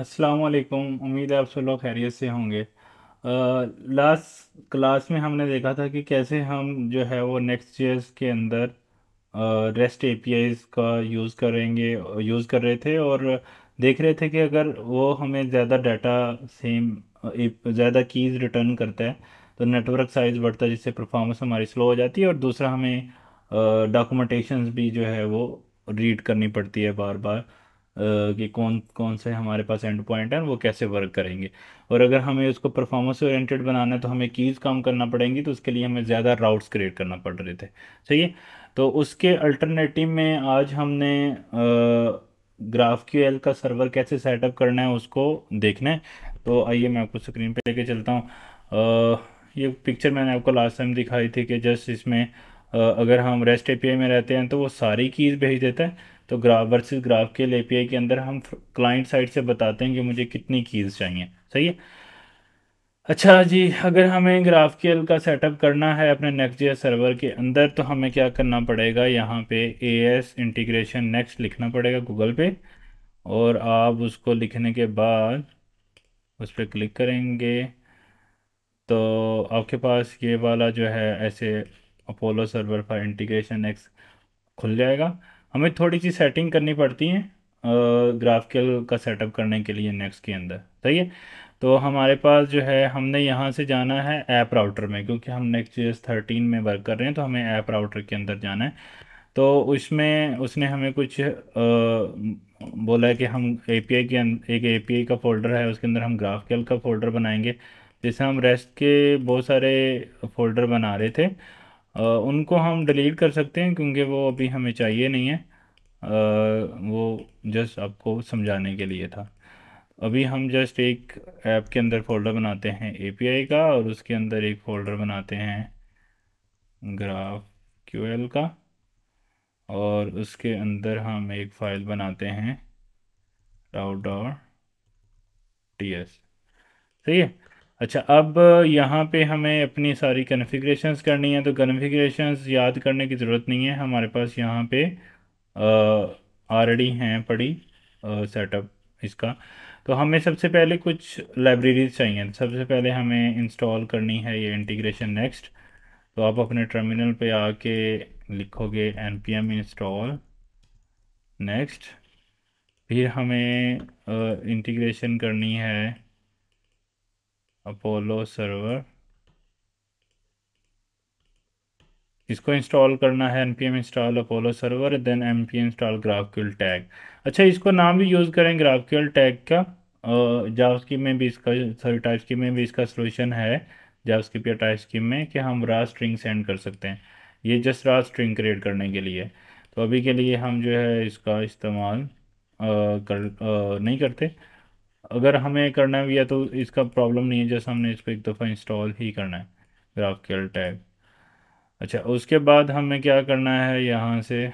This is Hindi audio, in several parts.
असलकुम उम्मीद है आप सब लोग खैरियत से होंगे लास्ट क्लास में हमने देखा था कि कैसे हम जो है वो नेक्स्ट ईयर्स के अंदर रेस्ट आईज़ का यूज़ करेंगे यूज़ कर रहे थे और देख रहे थे कि अगर वो हमें ज़्यादा डाटा सेम ज़्यादा कीज़ रिटर्न करता है तो नेटवर्क साइज़ बढ़ता है जिससे परफॉर्मेंस हमारी स्लो हो जाती है और दूसरा हमें डॉक्यूमेंटेशन भी जो है वो रीड करनी पड़ती है बार बार कि कौन कौन से हमारे पास एंड पॉइंट हैं वो कैसे वर्क करेंगे और अगर हमें उसको परफॉर्मेंस ओरिएंटेड बनाना है तो हमें कीज़ काम करना पड़ेंगी तो उसके लिए हमें ज़्यादा राउट्स क्रिएट करना पड़ रहे थे सही है तो उसके अल्टरनेटिव में आज हमने ग्राफ क्यू एल का सर्वर कैसे सेटअप करना है उसको देखना है तो आइए मैं आपको स्क्रीन पर लेके चलता हूँ ये पिक्चर मैंने आपको लास्ट टाइम दिखाई थी कि जस्ट इसमें अगर हम रेस्ट ए में रहते हैं तो वो सारी कीज़ भेज देता है तो ग्राफ वर्सेस ग्राफ के पी के अंदर हम क्लाइंट साइड से बताते हैं कि मुझे कितनी कीज़ चाहिए सही है अच्छा जी अगर हमें ग्राफ के का सेटअप करना है अपने नेक्स्ट जे सर्वर के अंदर तो हमें क्या करना पड़ेगा यहाँ पे ए एस इंटीग्रेशन नेक्स्ट लिखना पड़ेगा गूगल पे और आप उसको लिखने के बाद उस पर क्लिक करेंगे तो आपके पास ये वाला जो है ऐसे Apollo server for integration next खुल जाएगा हमें थोड़ी सी सेटिंग करनी पड़ती है ग्राफिकल का सेटअप करने के लिए नेक्स्ट के अंदर सही है तो हमारे पास जो है हमने यहाँ से जाना है ऐप राउटर में क्योंकि हम नेक्स्ट थर्टीन में वर्क कर रहे हैं तो हमें ऐप राउटर के अंदर जाना है तो उसमें उसने हमें कुछ आ, बोला है कि हम एपीआई के अं-, एक एपीआई का फ़ोल्डर है उसके अंदर हम ग्राफिकल का फ़ोल्डर बनाएंगे जैसे हम रेस्ट के बहुत सारे फ़ोल्डर बना रहे थे उनको हम डिलीट कर सकते हैं क्योंकि वो अभी हमें चाहिए नहीं है वो जस्ट आपको समझाने के लिए था अभी हम जस्ट एक ऐप के अंदर फ़ोल्डर बनाते हैं एपीआई का और उसके अंदर एक फ़ोल्डर बनाते हैं ग्राफ क्यूएल का और उसके अंदर हम एक फ़ाइल बनाते हैं राउट डॉट टी एस सही है अच्छा अब यहाँ पे हमें अपनी सारी कन्फिग्रेशंस करनी है तो कन्फिग्रेशंस याद करने की ज़रूरत नहीं है हमारे पास यहाँ पे ऑलरेडी हैं पड़ी सेटअप इसका तो हमें सबसे पहले कुछ लाइब्रेरीज चाहिए सबसे पहले हमें इंस्टॉल करनी है ये इंटीग्रेशन नेक्स्ट तो आप अपने टर्मिनल पे आके लिखोगे N P M install next फिर हमें इंटीग्रेशन करनी है अपोलो सर्वर इसको इंस्टॉल करना है N P M install Apollo server then M P install GraphQL tag अच्छा इसको नाम भी यूज़ करें ग्राफक्यूल टैग का जावस्की में भी इसका सॉरी टाइप स्कीम में भी इसका सोल्यूशन है जावस्क्रिप्ट या टाइप स्कीम में कि हम रा स्ट्रिंग सेंड कर सकते हैं ये जस्ट रा स्ट्रिंग क्रिएट करने के लिए तो अभी के लिए हम जो है इसका इस्तेमाल कर आ, नहीं करते अगर हमें करना भी है तो इसका प्रॉब्लम नहीं है जैसे हमने इस पर एक दफ़ा इंस्टॉल ही करना है ग्राफिकल टैग अच्छा उसके बाद हमें क्या करना है यहाँ से आ,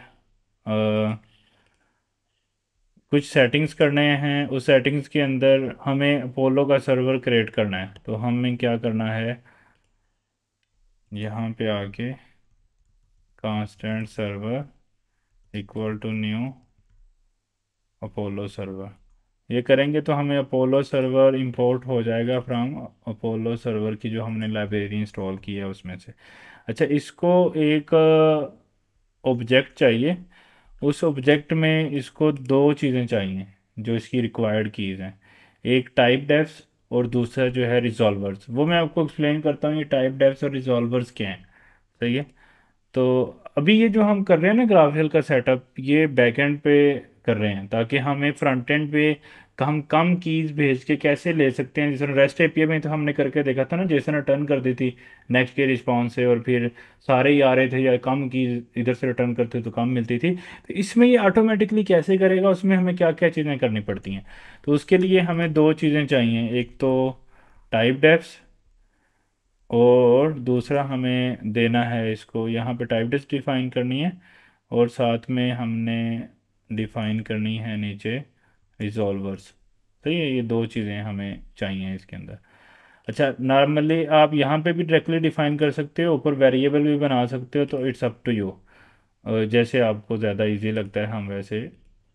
कुछ सेटिंग्स करने हैं उस सेटिंग्स के अंदर हमें अपोलो का सर्वर क्रिएट करना है तो हमें क्या करना है यहाँ पे आके constant server equal to new Apollo server ये करेंगे तो हमें अपोलो सर्वर इंपोर्ट हो जाएगा फ्रॉम अपोलो सर्वर की जो हमने लाइब्रेरी इंस्टॉल की है उसमें से अच्छा इसको एक ऑब्जेक्ट uh, चाहिए उस ऑब्जेक्ट में इसको दो चीज़ें चाहिए जो इसकी रिक्वायर्ड कीज़ हैं एक टाइप डेप्स और दूसरा जो है रिजॉल्वर्स वो मैं आपको एक्सप्लेन करता हूँ ये टाइप डेप्स और रिजॉल्वर्स क्या हैं सही है तो अभी ये जो हम कर रहे हैं ना ग्राफियल का सेटअप ये बैकहेंड पे कर रहे हैं ताकि हमें फ्रंट एंड पे तो हम कम कीज़ भेज के कैसे ले सकते हैं जैसे रेस्ट ए में तो हमने करके देखा था ना जैसे रिटर्न कर दी थी नेक्स्ट के रिस्पॉन्स से और फिर सारे ही आ रहे थे या कम कीज़ इधर से रिटर्न करते तो कम मिलती थी तो इसमें ये ऑटोमेटिकली कैसे करेगा उसमें हमें क्या क्या चीज़ें करनी पड़ती हैं तो उसके लिए हमें दो चीज़ें चाहिए एक तो टाइप डेप्स और दूसरा हमें देना है इसको यहाँ पर टाइप डेप्स डिफ़ाइन करनी है और साथ में हमने डिफ़ाइन करनी है नीचे रिजॉल्वर्स सही है ये दो चीज़ें हमें चाहिए इसके अंदर अच्छा नॉर्मली आप यहाँ पे भी डायरेक्टली डिफाइन कर सकते हो ऊपर वेरिएबल भी बना सकते हो तो इट्स अप टू यू जैसे आपको ज़्यादा इजी लगता है हम वैसे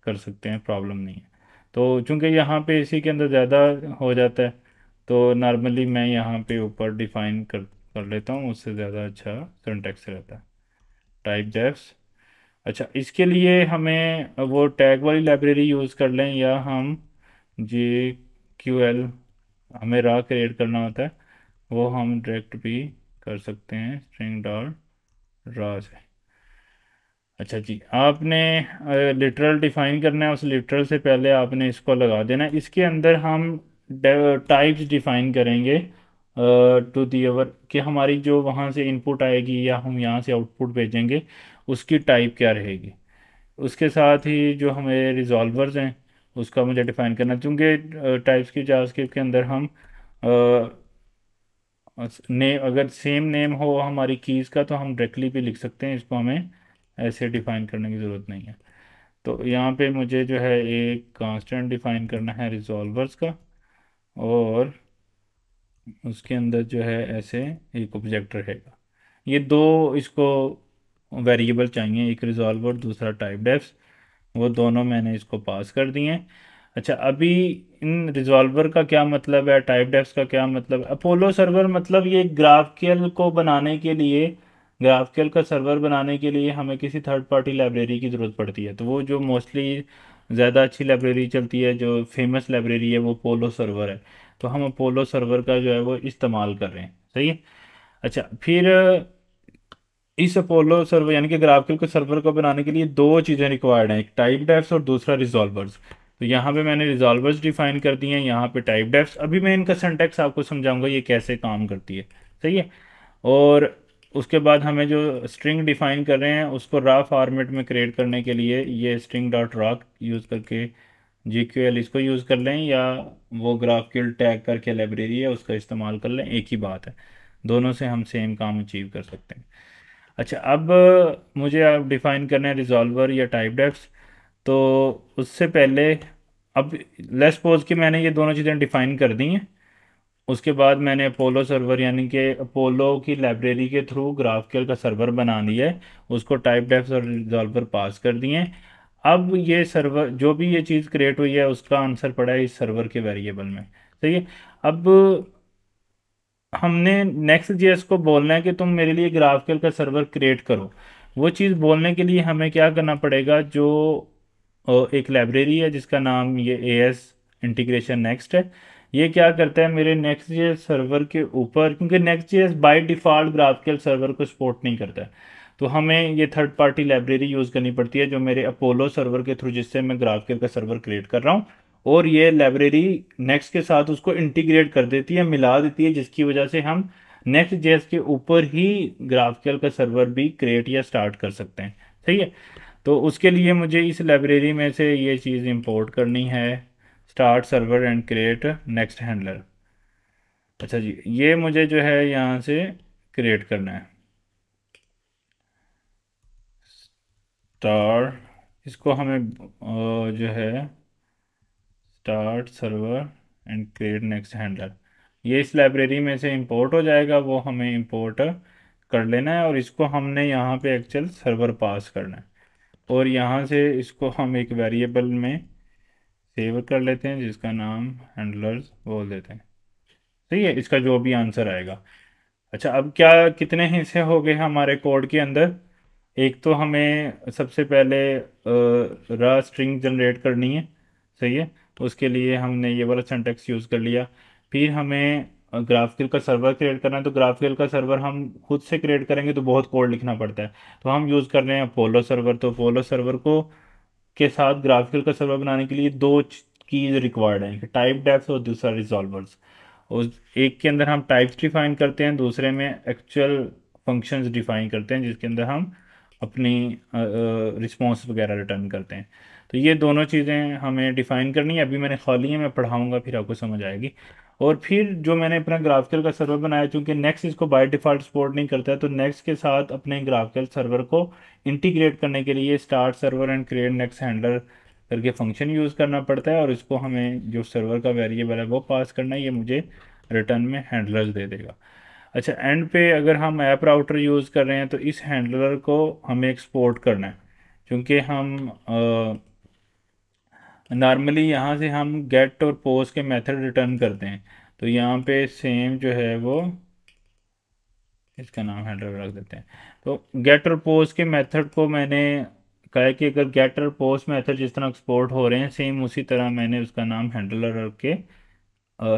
कर सकते हैं प्रॉब्लम नहीं है तो चूँकि यहाँ पे इसी के अंदर ज़्यादा हो जाता है तो नॉर्मली मैं यहाँ पे ऊपर डिफाइन कर कर लेता हूँ उससे ज़्यादा अच्छा सेंटेक्स रहता है टाइप डेफ्स अच्छा इसके लिए हमें वो टैग वाली लाइब्रेरी यूज़ कर लें या हम जे क्यू एल हमें रा क्रिएट करना होता है वो हम डायरेक्ट भी कर सकते हैं स्ट्रिंग डॉट रा से अच्छा जी आपने लिटरल डिफाइन करना है उस लिटरल से पहले आपने इसको लगा देना है इसके अंदर हम टाइप्स डिफाइन करेंगे टू दी अवर कि हमारी जो वहाँ से इनपुट आएगी या हम यहाँ से आउटपुट भेजेंगे उसकी टाइप क्या रहेगी उसके साथ ही जो हमें रिजॉल्वर्स हैं उसका मुझे डिफ़ाइन करना चूँकि टाइप्स की जावास्क्रिप्ट के अंदर हम ने अगर सेम नेम हो हमारी कीज़ का तो हम डायरेक्टली भी लिख सकते हैं इसको हमें ऐसे डिफ़ाइन करने की ज़रूरत नहीं है तो यहाँ पे मुझे जो है एक कांस्टेंट डिफ़ाइन करना है रिजॉल्वर्स का और उसके अंदर जो है ऐसे एक ऑब्जेक्ट रहेगा ये दो इसको वेरिएबल चाहिए एक रिजॉल्व और दूसरा टाइप डेप्स वो दोनों मैंने इसको पास कर दिए हैं अच्छा अभी इन रिजॉल्वर का क्या मतलब है टाइप डेप्स का क्या मतलब अपोलो सर्वर मतलब ये ग्राफकेल को बनाने के लिए ग्राफकेल का सर्वर बनाने के लिए हमें किसी थर्ड पार्टी लाइब्रेरी की ज़रूरत पड़ती है तो वो जो मोस्टली ज़्यादा अच्छी लाइब्रेरी चलती है जो फेमस लाइब्रेरी है वो पोलो सर्वर है तो हम अपोलो सर्वर का जो है वो इस्तेमाल कर रहे हैं सही है अच्छा फिर इस अपोलो सर्वर यानी कि ग्राफिकल को सर्वर को बनाने के लिए दो चीज़ें रिक्वायर्ड हैं एक टाइप डेप्स और दूसरा रिजॉल्वर्स तो यहाँ पे मैंने रिजॉल्वर्स डिफाइन कर दिए हैं यहाँ पे टाइप डेप्स अभी मैं इनका सेंटेक्स आपको समझाऊंगा ये कैसे काम करती है सही है और उसके बाद हमें जो स्ट्रिंग डिफाइन कर रहे हैं उसको रा फॉर्मेट में क्रिएट करने के लिए ये स्ट्रिंग डॉट रॉक यूज़ करके जी क्यू एल इसको यूज़ कर लें या वो ग्राफिकल टैग करके लाइब्रेरी है उसका इस्तेमाल कर लें एक ही बात है दोनों से हम सेम काम अचीव कर सकते हैं अच्छा अब मुझे आप डिफ़ाइन करना है रिजॉल्वर या टाइप डेप्स तो उससे पहले अब लेस पोज कि मैंने ये दोनों चीज़ें डिफ़ाइन कर दी हैं उसके बाद मैंने अपोलो सर्वर यानी कि अपोलो की लाइब्रेरी के थ्रू ग्राफकेल का सर्वर बना लिया है उसको टाइप डेप्स और रिजॉल्वर पास कर दिए हैं अब ये सर्वर जो भी ये चीज़ क्रिएट हुई है उसका आंसर पड़ा है इस सर्वर के वेरिएबल में सही है अब हमने नेक्स्ट जी को बोलना है कि तुम मेरे लिए ग्राफिकल का सर्वर क्रिएट करो वो चीज़ बोलने के लिए हमें क्या करना पड़ेगा जो एक लाइब्रेरी है जिसका नाम ये ए एस इंटीग्रेशन नेक्स्ट है ये क्या करता है मेरे नेक्स्ट जी सर्वर के ऊपर क्योंकि Next S by default graphical server को सपोर्ट नहीं करता है तो हमें ये थर्ड पार्टी लाइब्रेरी यूज़ करनी पड़ती है जो मेरे अपोलो सर्वर के थ्रू जिससे मैं ग्राफिकल का सर्वर क्रिएट कर रहा हूँ और ये लाइब्रेरी नेक्स्ट के साथ उसको इंटीग्रेट कर देती है मिला देती है जिसकी वजह से हम नेक्स्ट जेस के ऊपर ही ग्राफिकल का सर्वर भी क्रिएट या स्टार्ट कर सकते हैं ठीक है तो उसके लिए मुझे इस लाइब्रेरी में से ये चीज़ इंपोर्ट करनी है start server and create next handler अच्छा जी ये मुझे जो है यहाँ से क्रिएट करना है स्टार इसको हमें जो है start server and create next handler ये इस लाइब्रेरी में से इंपोर्ट हो जाएगा वो हमें इंपोर्ट कर लेना है और इसको हमने यहाँ पे एक्चुअल सर्वर पास करना है और यहाँ से इसको हम एक वेरिएबल में सेव कर लेते हैं जिसका नाम हैंडलर्स बोल देते हैं सही है इसका जो भी आंसर आएगा अच्छा अब क्या कितने हिस्से हो गए हमारे कोड के अंदर एक तो हमें सबसे पहले रा स्ट्रिंग जनरेट करनी है सही है तो उसके लिए हमने ये वाला सेंटेक्स यूज़ कर लिया फिर हमें ग्राफिकल का सर्वर क्रिएट करना है तो ग्राफिकल का सर्वर हम खुद से क्रिएट करेंगे तो बहुत कोड लिखना पड़ता है तो हम यूज़ कर रहे हैं अपोलो सर्वर तो अपोलो सर्वर को के साथ ग्राफिकल का सर्वर बनाने के लिए दो कीज रिक्वायर्ड हैं टाइप डेप्स और दूसरा रिजॉल्वर्स उस एक के अंदर हम टाइप्स डिफाइन करते हैं दूसरे में एक्चुअल फंक्शंस डिफाइन करते हैं जिसके अंदर हम अपनी रिस्पॉन्स वगैरह रिटर्न करते हैं तो ये दोनों चीज़ें हमें डिफ़ाइन करनी है अभी मैंने खाली है मैं पढ़ाऊँगा फिर आपको समझ आएगी और फिर जो मैंने अपना ग्राफिकल का सर्वर बनाया चूँकि नेक्स्ट इसको बाय डिफ़ॉल्ट सपोर्ट नहीं करता है तो नेक्स्ट के साथ अपने ग्राफिकल सर्वर को इंटीग्रेट करने के लिए start server and create next handler करके फंक्शन यूज़ करना पड़ता है और इसको हमें जो सर्वर का वेरिएबल है वो पास करना है ये मुझे रिटर्न में हैंडलर दे देगा अच्छा एंड पे अगर हम ऐप राउटर यूज़ कर रहे हैं तो इस हैंडलर को हमें एक्सपोर्ट करना है क्योंकि हम आ, नॉर्मली यहाँ से हम गेट और पोस्ट के मेथड रिटर्न करते हैं तो यहाँ पे सेम जो है वो इसका नाम हेडर रख देते हैं तो गेट और पोस्ट के मेथड को मैंने कहा कि अगर गेट और पोस्ट मेथड जिस तरह एक्सपोर्ट हो रहे हैं सेम उसी तरह मैंने उसका नाम हैंडलर रख के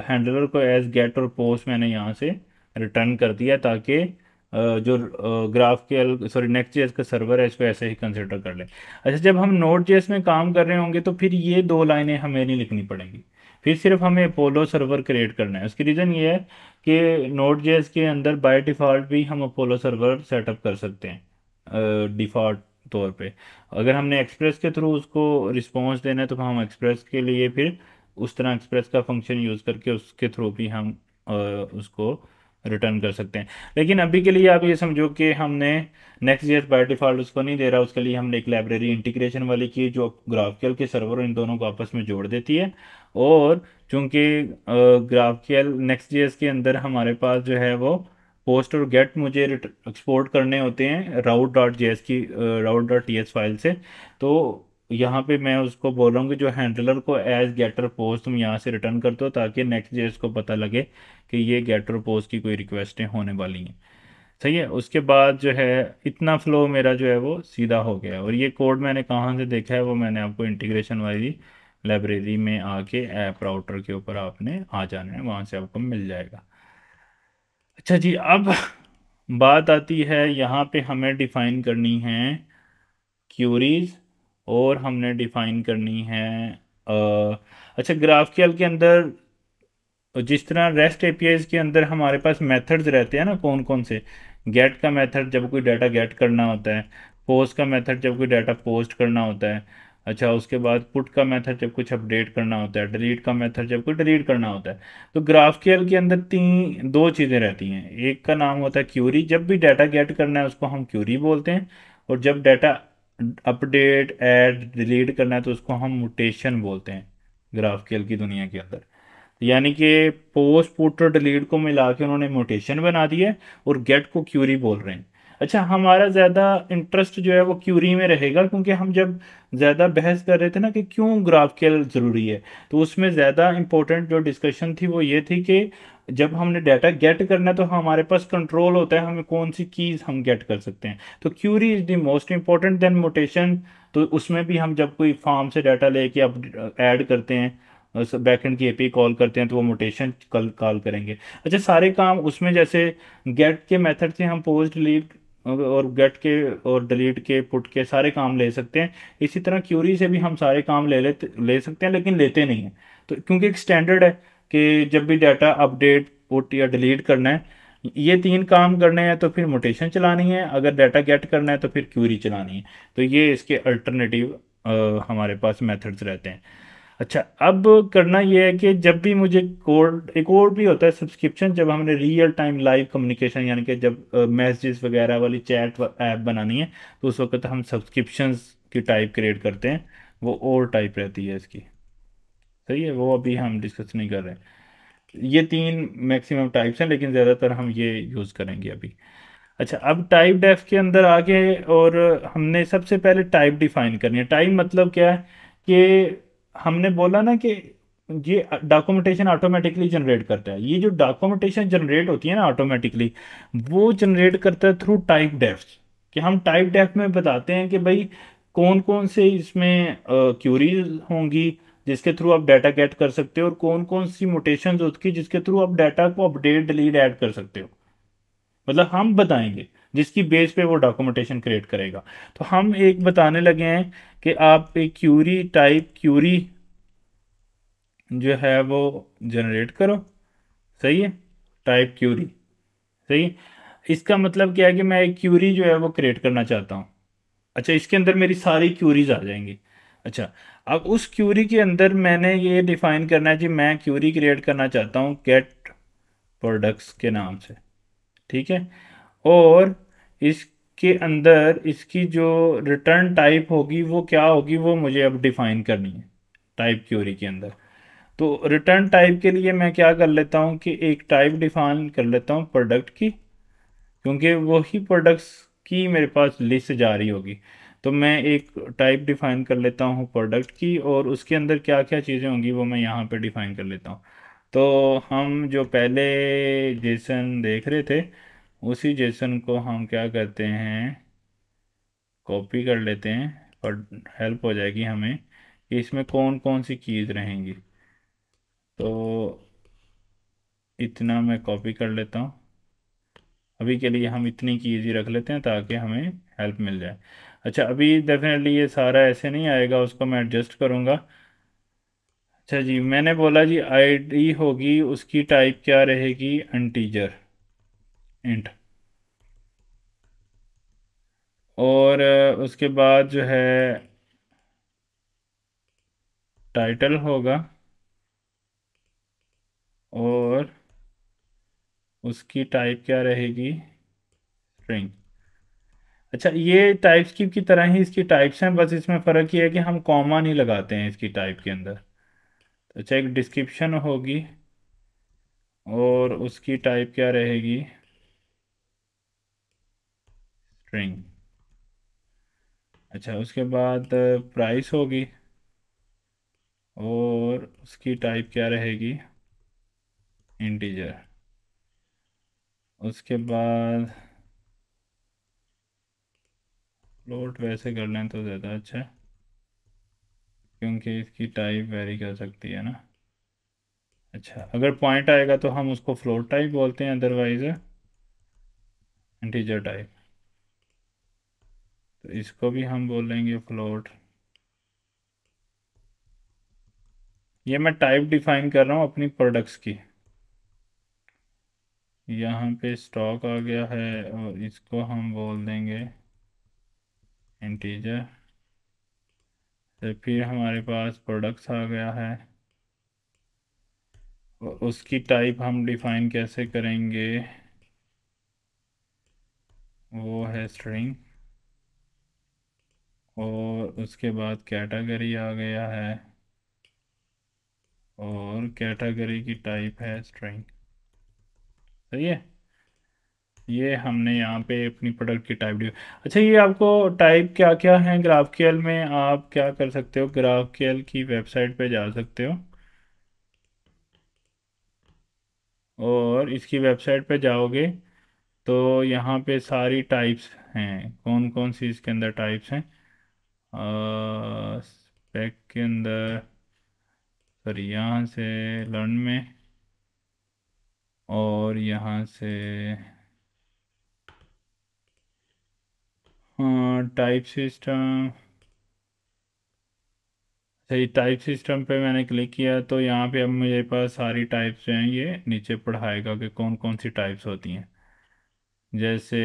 हैंडलर को एज गेट और पोस्ट मैंने यहाँ से रिटर्न कर दिया ताकि जो ग्राफ के सॉरी नेक्स्ट जेएस का सर्वर है इसको ऐसे ही कंसिडर कर लें अच्छा जब हम नोट जेस में काम कर रहे होंगे तो फिर ये दो लाइनें हमें नहीं लिखनी पड़ेंगी फिर सिर्फ हमें अपोलो सर्वर क्रिएट करना है उसकी रीज़न ये है कि नोट जेस के अंदर बाय डिफ़ॉल्ट भी हम अपोलो सर्वर सेटअप कर सकते हैं डिफ़ॉल्ट तौर पे अगर हमने एक्सप्रेस के थ्रू उसको रिस्पॉन्स देना है तो हम एक्सप्रेस के लिए फिर उस तरह एक्सप्रेस का फंक्शन यूज़ करके उसके थ्रू भी हम आ, उसको रिटर्न कर सकते हैं लेकिन अभी के लिए आप ये समझो कि हमने नेक्स्ट ईयर बाय डिफॉल्ट उसको नहीं दे रहा उसके लिए हमने एक लाइब्रेरी इंटीग्रेशन वाली की जो ग्राफकेल के सर्वर इन दोनों को आपस में जोड़ देती है और चूंकि ग्राफकेल नेक्स्ट ईयर के अंदर हमारे पास जो है वो पोस्ट और गेट मुझे एक्सपोर्ट करने होते हैं राउट डॉट एस की राउट डॉट टी फाइल से तो यहाँ पे मैं उसको बोलूँगी जो हैंडलर को एज गेटर पोज तुम यहाँ से रिटर्न कर दो ताकि नेक्स्ट डे इसको पता लगे कि ये गेटर पोज की कोई रिक्वेस्टें होने वाली हैं सही है उसके बाद जो है इतना फ्लो मेरा जो है वो सीधा हो गया और ये कोड मैंने कहाँ से देखा है वो मैंने आपको इंटीग्रेशन वाली लाइब्रेरी में आके ऐप राउटर के ऊपर आपने आ जाना है वहाँ से आपको मिल जाएगा अच्छा जी अब बात आती है यहाँ पे हमें डिफाइन करनी है क्यूरीज़ और हमने डिफाइन करनी है आ, अच्छा ग्राफ के अंदर जिस तरह रेस्ट ए के अंदर हमारे पास मेथड्स रहते हैं ना कौन कौन से गेट का मेथड जब कोई डाटा गेट करना होता है पोस्ट का मेथड जब कोई डाटा पोस्ट करना होता है अच्छा उसके बाद पुट का मेथड जब कुछ अपडेट करना होता है डिलीट का मेथड जब कोई डिलीट करना होता है तो ग्राफ केल के अंदर तीन दो चीज़ें रहती हैं एक का नाम होता है क्यूरी जब भी डाटा गेट करना है उसको हम क्यूरी बोलते हैं और जब डाटा अपडेट ऐड डिलीट करना है तो उसको हम मोटेशन बोलते हैं केल की दुनिया के अंदर यानी कि पोस्ट पुट और डिलीट को मिला के उन्होंने मोटेशन बना दिया और गेट को क्यूरी बोल रहे हैं अच्छा हमारा ज़्यादा इंटरेस्ट जो है वो क्यूरी में रहेगा क्योंकि हम जब ज़्यादा बहस कर रहे थे ना कि क्यों केल ज़रूरी है तो उसमें ज़्यादा इंपॉर्टेंट जो डिस्कशन थी वो ये थी कि जब हमने डाटा गेट करना है तो हमारे पास कंट्रोल होता है हमें कौन सी कीज़ हम गेट कर सकते हैं तो query is the most important then mutation तो उसमें भी हम जब कोई फॉर्म से डाटा लेके अब ऐड करते हैं बैकेंड की एपी कॉल करते हैं तो वो मोटेशन कल कॉल करेंगे अच्छा सारे काम उसमें जैसे गेट के मेथड से हम पोस्ट डिलीट और गेट के और डिलीट के पुट के सारे काम ले सकते हैं इसी तरह क्यूरी से भी हम सारे काम ले ले ले सकते हैं लेकिन लेते नहीं हैं तो क्योंकि एक स्टैंडर्ड है कि जब भी डाटा अपडेट पुट या डिलीट करना है ये तीन काम करने हैं तो फिर मोटेशन चलानी है अगर डाटा गेट करना है तो फिर क्यूरी चलानी है तो ये इसके अल्टरनेटिव हमारे पास मेथड्स रहते हैं अच्छा अब करना ये है कि जब भी मुझे कोड एक और भी होता है सब्सक्रिप्शन जब हमने रियल टाइम लाइव कम्युनिकेशन यानी कि जब मैसेजेस वगैरह वाली चैट ऐप बनानी है तो उस वक्त हम सब्सक्रिप्शन की टाइप क्रिएट करते हैं वो और टाइप रहती है इसकी सही है वो अभी हम डिस्कस नहीं कर रहे हैं ये तीन मैक्सिमम टाइप्स हैं लेकिन ज़्यादातर हम ये यूज़ करेंगे अभी अच्छा अब टाइप डेफ के अंदर आगे और हमने सबसे पहले टाइप डिफाइन करनी है टाइप मतलब क्या है कि हमने बोला ना कि ये डॉक्यूमेंटेशन ऑटोमेटिकली जनरेट करता है ये जो डॉक्यूमेंटेशन जनरेट होती है ना ऑटोमेटिकली वो जनरेट करता है थ्रू टाइप डेफ कि हम टाइप डेफ में बताते हैं कि भाई कौन कौन से इसमें क्यूरीज होंगी जिसके थ्रू आप डाटा गेट कर सकते हो और कौन कौन सी मोटेशन उसकी जिसके थ्रू आप डाटा को अपडेट डिलीट ऐड कर सकते हो मतलब हम बताएंगे जिसकी बेस पे वो डॉक्यूमेंटेशन क्रिएट करेगा तो हम एक बताने लगे हैं कि आप एक क्यूरी टाइप क्यूरी जो है वो जनरेट करो सही है टाइप क्यूरी सही है इसका मतलब क्या है कि मैं एक क्यूरी जो है वो क्रिएट करना चाहता हूँ अच्छा इसके अंदर मेरी सारी क्यूरीज आ जाएंगी अच्छा अब उस क्यूरी के अंदर मैंने ये डिफाइन करना है जी मैं क्यूरी क्रिएट करना चाहता हूँ गेट प्रोडक्ट्स के नाम से ठीक है और इसके अंदर इसकी जो रिटर्न टाइप होगी वो क्या होगी वो मुझे अब डिफाइन करनी है टाइप क्यूरी के अंदर तो रिटर्न टाइप के लिए मैं क्या कर लेता हूँ कि एक टाइप डिफाइन कर लेता हूँ प्रोडक्ट की क्योंकि वही प्रोडक्ट्स की मेरे पास लिस्ट जारी होगी तो मैं एक टाइप डिफ़ाइन कर लेता हूँ प्रोडक्ट की और उसके अंदर क्या क्या चीज़ें होंगी वो मैं यहाँ पे डिफ़ाइन कर लेता हूँ तो हम जो पहले जेसन देख रहे थे उसी जेसन को हम क्या करते हैं कॉपी कर लेते हैं और हेल्प हो जाएगी हमें कि इसमें कौन कौन सी चीज़ रहेंगी तो इतना मैं कॉपी कर लेता हूँ अभी के लिए हम इतनी चीज़ ही रख लेते हैं ताकि हमें हेल्प मिल जाए अच्छा अभी डेफिनेटली ये सारा ऐसे नहीं आएगा उसको मैं एडजस्ट करूँगा अच्छा जी मैंने बोला जी आईडी होगी उसकी टाइप क्या रहेगी इंटीजर इंट और उसके बाद जो है टाइटल होगा और उसकी टाइप क्या रहेगी स्ट्रिंग अच्छा ये टाइप स्क्रिप्ट की तरह ही इसकी टाइप्स हैं बस इसमें फ़र्क ये है कि हम कॉमा नहीं लगाते हैं इसकी टाइप के अंदर अच्छा एक डिस्क्रिप्शन होगी और उसकी टाइप क्या रहेगी स्ट्रिंग अच्छा उसके बाद प्राइस होगी और उसकी टाइप क्या रहेगी इंटीजर उसके बाद फ्लोट वैसे कर लें तो ज़्यादा अच्छा है क्योंकि इसकी टाइप वेरी कर सकती है ना अच्छा अगर पॉइंट आएगा तो हम उसको फ्लोट टाइप बोलते हैं अदरवाइज इंटीजर टाइप तो इसको भी हम बोलेंगे फ्लोट ये मैं टाइप डिफाइन कर रहा हूँ अपनी प्रोडक्ट्स की यहाँ पे स्टॉक आ गया है और इसको हम बोल देंगे इंटीजर तो फिर हमारे पास प्रोडक्ट्स आ गया है उसकी टाइप हम डिफाइन कैसे करेंगे वो है स्ट्रिंग और उसके बाद कैटेगरी आ गया है और कैटेगरी की टाइप है स्ट्रिंग सही है ये हमने यहाँ पे अपनी प्रोडक्ट की टाइप डी अच्छा ये आपको टाइप क्या क्या है ग्राफ के में आप क्या कर सकते हो ग्राफ के की वेबसाइट पे जा सकते हो और इसकी वेबसाइट पे जाओगे तो यहाँ पे सारी टाइप्स हैं कौन कौन सी इसके अंदर टाइप्स हैं स्पेक के अंदर सॉरी यहाँ से लर्न में और यहाँ से टाइप सिस्टम सही टाइप सिस्टम पे मैंने क्लिक किया तो यहाँ पे अब मेरे पास सारी टाइप्स जो हैं ये नीचे पढ़ाएगा कि कौन कौन सी टाइप्स होती हैं जैसे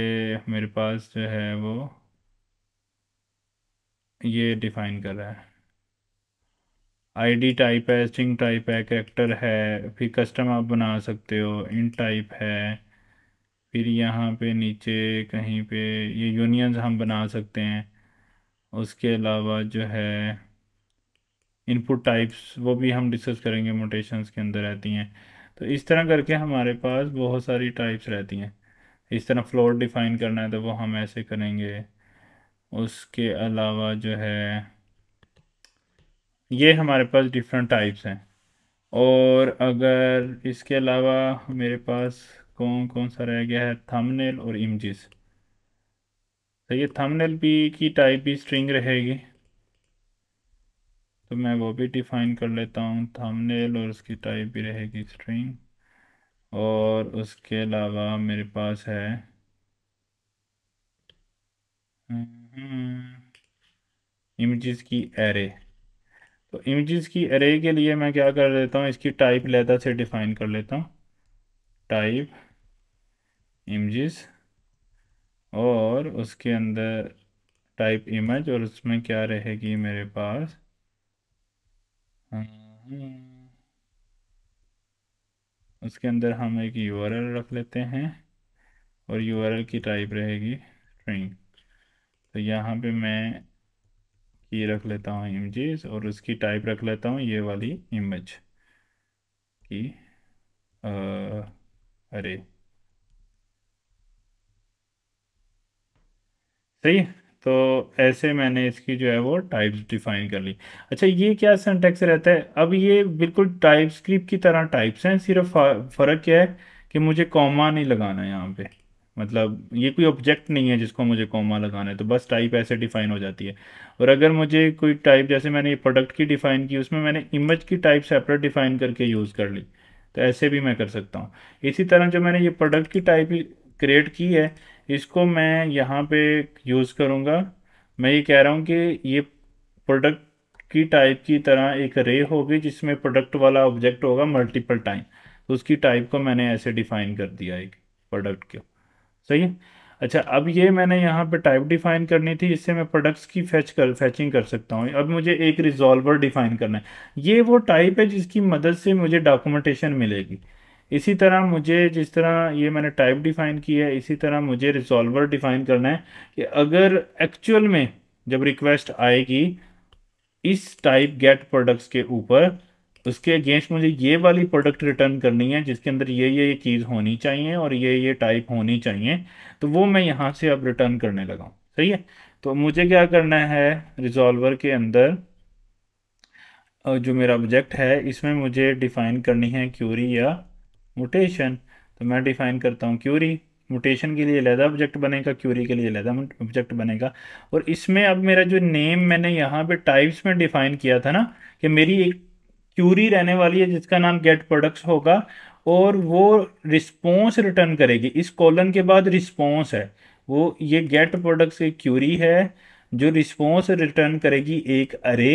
मेरे पास जो है वो ये डिफाइन कर रहा है आईडी टाइप है स्ट्रिंग टाइप है करेक्टर है फिर कस्टम आप बना सकते हो इन टाइप है फिर यहाँ पे नीचे कहीं पे ये यूनियंस हम बना सकते हैं उसके अलावा जो है इनपुट टाइप्स वो भी हम डिस्कस करेंगे मोटेशंस के अंदर रहती हैं तो इस तरह करके हमारे पास बहुत सारी टाइप्स रहती हैं इस तरह फ्लोर डिफ़ाइन करना है तो वो हम ऐसे करेंगे उसके अलावा जो है ये हमारे पास डिफरेंट टाइप्स हैं और अगर इसके अलावा मेरे पास कौन कौन सा रह गया है थंबनेल और इमजेस तो ये थंबनेल भी की टाइप भी स्ट्रिंग रहेगी तो मैं वो भी डिफाइन कर लेता हूँ थंबनेल और उसकी टाइप भी रहेगी स्ट्रिंग और उसके अलावा मेरे पास है इमेजेस हम्म, की एरे तो इमेजेस की एरे के लिए मैं क्या कर लेता हूँ इसकी टाइप लेता से डिफाइन कर लेता हूँ टाइप इमजेस और उसके अंदर टाइप इमेज और उसमें क्या रहेगी मेरे पास हम्म। उसके अंदर हम एक यू रख लेते हैं और यू की टाइप रहेगी स्ट्रिंग तो यहाँ पे मैं की रख लेता हूँ इमेजेस और उसकी टाइप रख लेता हूँ ये वाली इमेज की अरे सही है तो ऐसे मैंने इसकी जो है वो टाइप्स डिफाइन कर ली अच्छा ये क्या सेंटेक्स रहता है अब ये बिल्कुल टाइप स्क्रिप्ट की तरह टाइप्स हैं सिर्फ फ़र्क क्या है कि मुझे कॉमा नहीं लगाना है यहाँ पे मतलब ये कोई ऑब्जेक्ट नहीं है जिसको मुझे कॉमा लगाना है तो बस टाइप ऐसे डिफाइन हो जाती है और अगर मुझे कोई टाइप जैसे मैंने ये प्रोडक्ट की डिफ़ाइन की उसमें मैंने इमेज की टाइप सेपरेट डिफ़ाइन करके यूज़ कर ली तो ऐसे भी मैं कर सकता हूँ इसी तरह जो मैंने ये प्रोडक्ट की टाइप क्रिएट की है इसको मैं यहाँ पे यूज़ करूँगा मैं ये कह रहा हूँ कि ये प्रोडक्ट की टाइप की तरह एक रे होगी जिसमें प्रोडक्ट वाला ऑब्जेक्ट होगा मल्टीपल टाइम तो उसकी टाइप को मैंने ऐसे डिफाइन कर दिया एक प्रोडक्ट को सही है अच्छा अब ये मैंने यहाँ पे टाइप डिफाइन करनी थी इससे मैं प्रोडक्ट्स की फैच कर फैचिंग कर सकता हूँ अब मुझे एक रिजॉल्वर डिफाइन करना है ये वो टाइप है जिसकी मदद से मुझे डॉक्यूमेंटेशन मिलेगी इसी तरह मुझे जिस तरह ये मैंने टाइप डिफ़ाइन की है इसी तरह मुझे रिजॉल्वर डिफ़ाइन करना है कि अगर एक्चुअल में जब रिक्वेस्ट आएगी इस टाइप गेट प्रोडक्ट्स के ऊपर उसके अगेंस्ट मुझे ये वाली प्रोडक्ट रिटर्न करनी है जिसके अंदर ये ये ये चीज़ होनी चाहिए और ये ये टाइप होनी चाहिए तो वो मैं यहाँ से अब रिटर्न करने लगाऊँ सही है तो मुझे क्या करना है रिजॉल्वर के अंदर जो मेरा ऑब्जेक्ट है इसमें मुझे डिफ़ाइन करनी है क्यूरी या मोटेशन तो मैं डिफ़ाइन करता हूँ क्यूरी मोटेशन के लिए अलहदा ऑब्जेक्ट बनेगा क्यूरी के लिए अलहदा ऑब्जेक्ट बनेगा और इसमें अब मेरा जो नेम मैंने यहाँ पे टाइप्स में डिफ़ाइन किया था ना कि मेरी एक क्यूरी रहने वाली है जिसका नाम गेट प्रोडक्ट्स होगा और वो रिस्पॉन्स रिटर्न करेगी इस कॉलन के बाद रिस्पॉन्स है वो ये गेट प्रोडक्ट्स की क्यूरी है जो रिस्पॉन्स रिटर्न करेगी एक अरे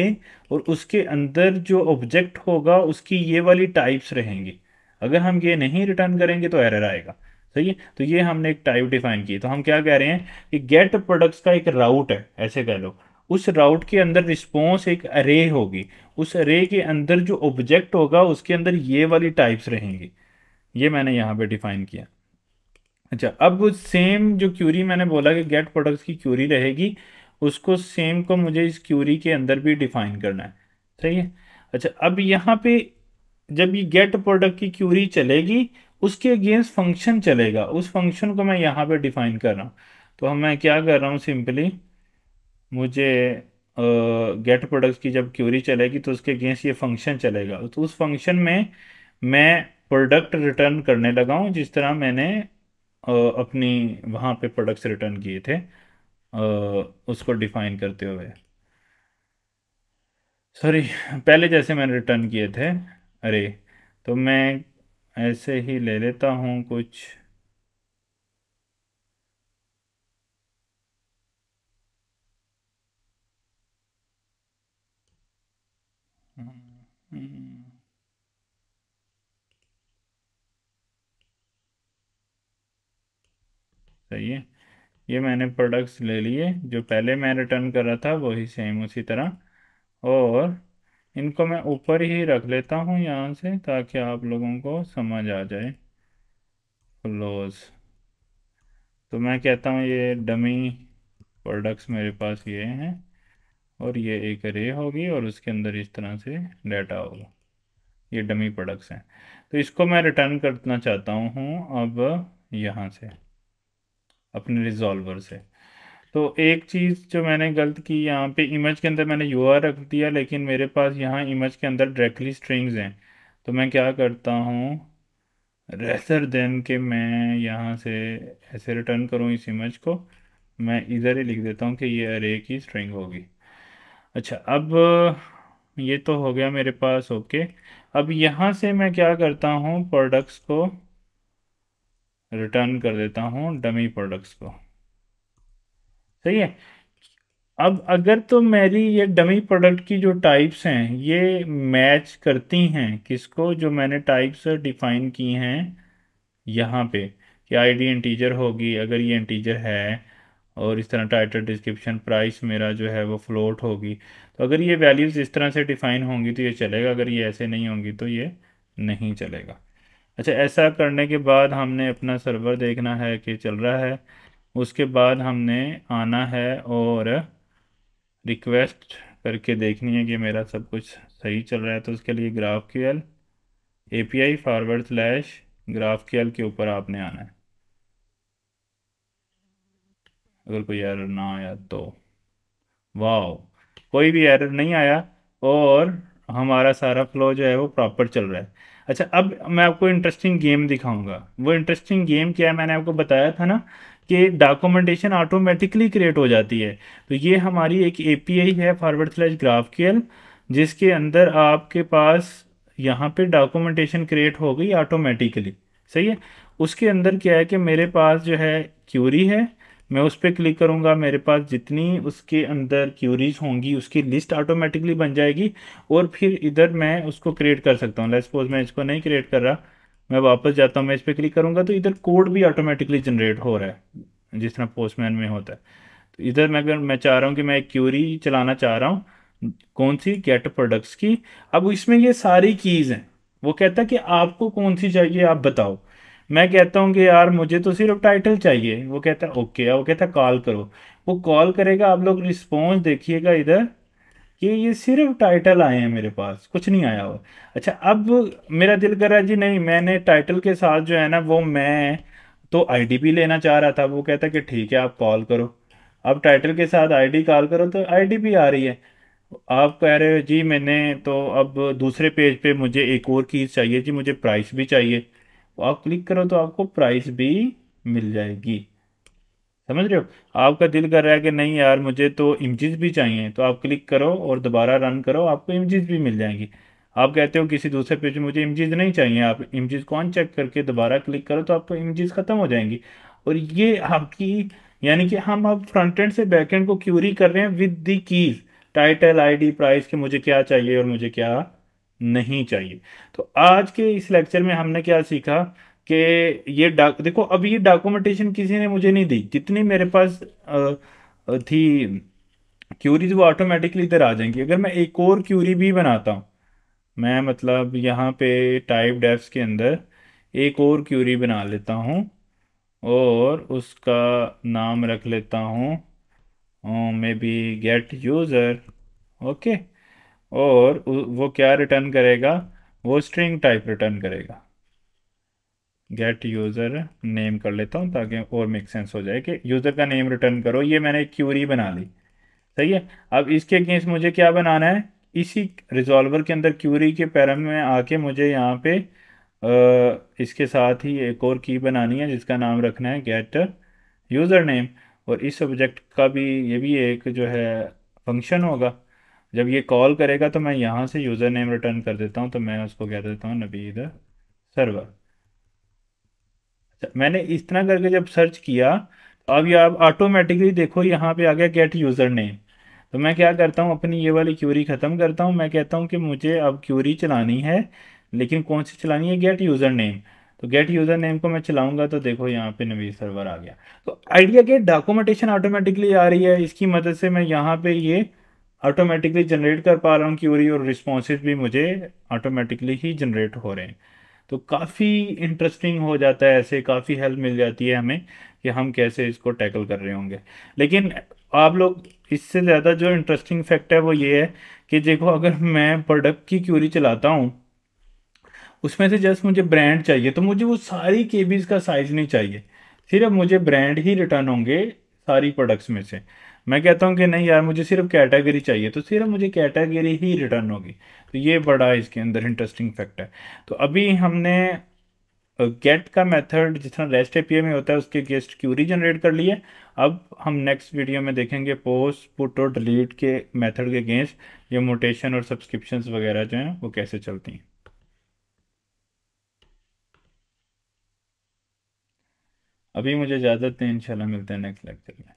और उसके अंदर जो ऑब्जेक्ट होगा उसकी ये वाली टाइप्स रहेंगी अगर हम ये नहीं रिटर्न करेंगे तो एरर आएगा सही है तो ये हमने एक टाइप डिफाइन की तो हम क्या कह रहे हैं कि गेट प्रोडक्ट्स का एक राउट है ऐसे कह लो उस राउट के अंदर रिस्पॉन्स एक अरे होगी उस अरे के अंदर जो ऑब्जेक्ट होगा उसके अंदर ये वाली टाइप्स रहेंगी ये मैंने यहाँ पे डिफाइन किया अच्छा अब सेम जो क्यूरी मैंने बोला कि गेट प्रोडक्ट्स की क्यूरी रहेगी उसको सेम को मुझे इस क्यूरी के अंदर भी डिफाइन करना है सही है अच्छा अब यहाँ पे जब ये गेट प्रोडक्ट की क्यूरी चलेगी उसके अगेंस्ट फंक्शन चलेगा उस फंक्शन को मैं यहाँ पे डिफाइन कर रहा हूँ तो हम मैं क्या कर रहा हूँ सिंपली मुझे गेट प्रोडक्ट की जब क्यूरी चलेगी तो उसके अगेंस्ट ये फंक्शन चलेगा तो उस फंक्शन में मैं प्रोडक्ट रिटर्न करने लगा हूँ जिस तरह मैंने uh, अपनी वहाँ पे प्रोडक्ट्स रिटर्न किए थे uh, उसको डिफाइन करते हुए सॉरी पहले जैसे मैंने रिटर्न किए थे अरे तो मैं ऐसे ही ले लेता हूँ कुछ सही है ये मैंने प्रोडक्ट्स ले लिए जो पहले मैं रिटर्न कर रहा था वही सेम उसी तरह और इनको मैं ऊपर ही रख लेता हूँ यहाँ से ताकि आप लोगों को समझ आ जाए क्लोज तो मैं कहता हूँ ये डमी प्रोडक्ट्स मेरे पास ये हैं और ये एक रे होगी और उसके अंदर इस तरह से डाटा होगा ये डमी प्रोडक्ट्स हैं तो इसको मैं रिटर्न करना चाहता हूँ अब यहाँ से अपने रिजॉल्वर से तो एक चीज़ जो मैंने गलत की यहाँ पे इमेज के अंदर मैंने यू रख दिया लेकिन मेरे पास यहाँ इमेज के अंदर डायरेक्टली स्ट्रिंग्स हैं तो मैं क्या करता हूँ रेसर देन के मैं यहाँ से ऐसे रिटर्न करूँ इस इमेज को मैं इधर ही लिख देता हूँ कि ये अरे की स्ट्रिंग होगी अच्छा अब ये तो हो गया मेरे पास ओके अब यहाँ से मैं क्या करता हूँ प्रोडक्ट्स को रिटर्न कर देता हूँ डमी प्रोडक्ट्स को सही है अब अगर तो मेरी ये डमी प्रोडक्ट की जो टाइप्स हैं ये मैच करती हैं किसको जो मैंने टाइप्स डिफाइन की हैं यहाँ पे कि आईडी इंटीजर होगी अगर ये इंटीजर है और इस तरह टाइटल डिस्क्रिप्शन प्राइस मेरा जो है वो फ्लोट होगी तो अगर ये वैल्यूज़ इस तरह से डिफ़ाइन होंगी तो ये चलेगा अगर ये ऐसे नहीं होंगी तो ये नहीं चलेगा अच्छा ऐसा करने के बाद हमने अपना सर्वर देखना है कि चल रहा है उसके बाद हमने आना है और रिक्वेस्ट करके देखनी है कि मेरा सब कुछ सही चल रहा है तो उसके लिए graph Q L A P I forward slash graph Q L के ऊपर आपने आना है अगर कोई एरर ना आया तो वाह कोई भी एरर नहीं आया और हमारा सारा फ्लो जो है वो प्रॉपर चल रहा है अच्छा अब मैं आपको इंटरेस्टिंग गेम दिखाऊंगा वो इंटरेस्टिंग गेम क्या है मैंने आपको बताया था ना कि डॉक्यूमेंटेशन ऑटोमेटिकली क्रिएट हो जाती है तो ये हमारी एक ए है फॉरवर्ड स्लैश ग्राफ जिसके अंदर आपके पास यहाँ पे डॉक्यूमेंटेशन क्रिएट हो गई ऑटोमेटिकली सही है उसके अंदर क्या है कि मेरे पास जो है क्यूरी है मैं उस पर क्लिक करूँगा मेरे पास जितनी उसके अंदर क्यूरीज होंगी उसकी लिस्ट ऑटोमेटिकली बन जाएगी और फिर इधर मैं उसको क्रिएट कर सकता हूँ लेट्स सपोज मैं इसको नहीं क्रिएट कर रहा मैं वापस जाता हूँ मैं इस पर क्लिक करूँगा तो इधर कोड भी ऑटोमेटिकली जनरेट हो रहा है जिस तरह पोस्टमैन में होता है तो इधर मैं अगर मैं चाह रहा हूँ कि मैं एक क्यूरी चलाना चाह रहा हूँ कौन सी गेट प्रोडक्ट्स की अब इसमें ये सारी कीज़ हैं वो कहता है कि आपको कौन सी चाहिए आप बताओ मैं कहता हूँ कि यार मुझे तो सिर्फ टाइटल चाहिए वो कहता है ओके वो कहता है कॉल करो वो कॉल करेगा आप लोग रिस्पॉन्स देखिएगा इधर कि ये सिर्फ टाइटल आए हैं मेरे पास कुछ नहीं आया हुआ अच्छा अब मेरा दिल कर रहा है जी नहीं मैंने टाइटल के साथ जो है ना वो मैं तो आईडी लेना चाह रहा था वो कहता कि ठीक है आप कॉल करो अब टाइटल के साथ आईडी कॉल करो तो आईडी आ रही है आप कह रहे हो जी मैंने तो अब दूसरे पेज पे मुझे एक और चीज़ चाहिए जी मुझे प्राइस भी चाहिए आप क्लिक करो तो आपको प्राइस भी मिल जाएगी समझ रहे हो आपका दिल कर रहा है कि नहीं यार मुझे तो इमेजेस भी चाहिए तो आप क्लिक करो और दोबारा रन करो आपको इमेजेस भी मिल जाएंगी आप कहते हो किसी दूसरे पेज में मुझे इमेजेस नहीं चाहिए आप इमेजेस कौन चेक करके दोबारा क्लिक करो तो आपको इमेजेस ख़त्म हो जाएंगी और ये आपकी यानी कि हम आप फ्रंट एंड से बैक एंड को क्यूरी कर रहे हैं with the keys title ID price के मुझे क्या चाहिए और मुझे क्या नहीं चाहिए तो आज के इस लेक्चर में हमने क्या सीखा कि ये डाक देखो अब ये डॉक्यूमेंटेशन किसी ने मुझे नहीं दी जितनी मेरे पास थी क्यूरीज वो ऑटोमेटिकली इधर आ जाएंगी अगर मैं एक और क्यूरी भी बनाता हूँ मैं मतलब यहाँ पे टाइप डेफ्स के अंदर एक और क्यूरी बना लेता हूँ और उसका नाम रख लेता हूँ maybe get user okay और वो क्या रिटर्न करेगा वो स्ट्रिंग टाइप रिटर्न करेगा गेट यूज़र नेम कर लेता हूँ ताकि और मेक सेंस हो जाए कि यूज़र का नेम रिटर्न करो ये मैंने एक क्यूरी बना ली सही है अब इसके अगेंस्ट मुझे क्या बनाना है इसी रिजॉल्वर के अंदर क्यूरी के पैरम में आके मुझे यहाँ पे आ, इसके साथ ही एक और की बनानी है जिसका नाम रखना है गेट यूज़र नेम और इस ऑब्जेक्ट का भी ये भी एक जो है फंक्शन होगा जब ये कॉल करेगा तो मैं यहाँ से यूज़र नेम रिटर्न कर देता हूँ तो मैं उसको कह देता हूँ नबीद सर्वर मैंने इस तरह करके जब सर्च किया तो अब ये आप ऑटोमेटिकली देखो यहाँ पे आ गया गेट यूज़र नेम तो मैं क्या करता हूँ अपनी ये वाली क्यूरी ख़त्म करता हूँ मैं कहता हूँ कि मुझे अब क्यूरी चलानी है लेकिन कौन सी चलानी है गेट यूज़र नेम तो गेट यूज़र नेम को मैं चलाऊंगा तो देखो यहाँ पे नवीन सर्वर आ गया तो आइडिया के डॉक्यूमेंटेशन ऑटोमेटिकली आ रही है इसकी मदद से मैं यहाँ पे ये ऑटोमेटिकली जनरेट कर पा रहा हूँ क्यूरी और रिस्पॉन्स भी मुझे ऑटोमेटिकली ही जनरेट हो रहे हैं तो काफ़ी इंटरेस्टिंग हो जाता है ऐसे काफ़ी हेल्प मिल जाती है हमें कि हम कैसे इसको टैकल कर रहे होंगे लेकिन आप लोग इससे ज़्यादा जो इंटरेस्टिंग फैक्ट है वो ये है कि देखो अगर मैं प्रोडक्ट की क्यूरी चलाता हूँ उसमें से जस्ट मुझे ब्रांड चाहिए तो मुझे वो सारी केबीज का साइज़ नहीं चाहिए सिर्फ मुझे ब्रांड ही रिटर्न होंगे सारी प्रोडक्ट्स में से मैं कहता हूँ कि नहीं यार मुझे सिर्फ कैटेगरी चाहिए तो सिर्फ मुझे कैटेगरी ही रिटर्न होगी तो ये बड़ा इसके अंदर इंटरेस्टिंग फैक्ट है तो अभी हमने गेट का मेथड जिस तरह रेस्ट एपीए में होता है उसके गेस्ट क्यूरी जनरेट कर लिए अब हम नेक्स्ट वीडियो में देखेंगे पोस्ट पुट और डिलीट के मेथड के अगेंस्ट ये मोटेशन और सब्सक्रिप्शन वगैरह जो हैं वो कैसे चलती हैं अभी मुझे इजाज़त नहीं इंशाल्लाह मिलते हैं नेक्स्ट लेक्चर में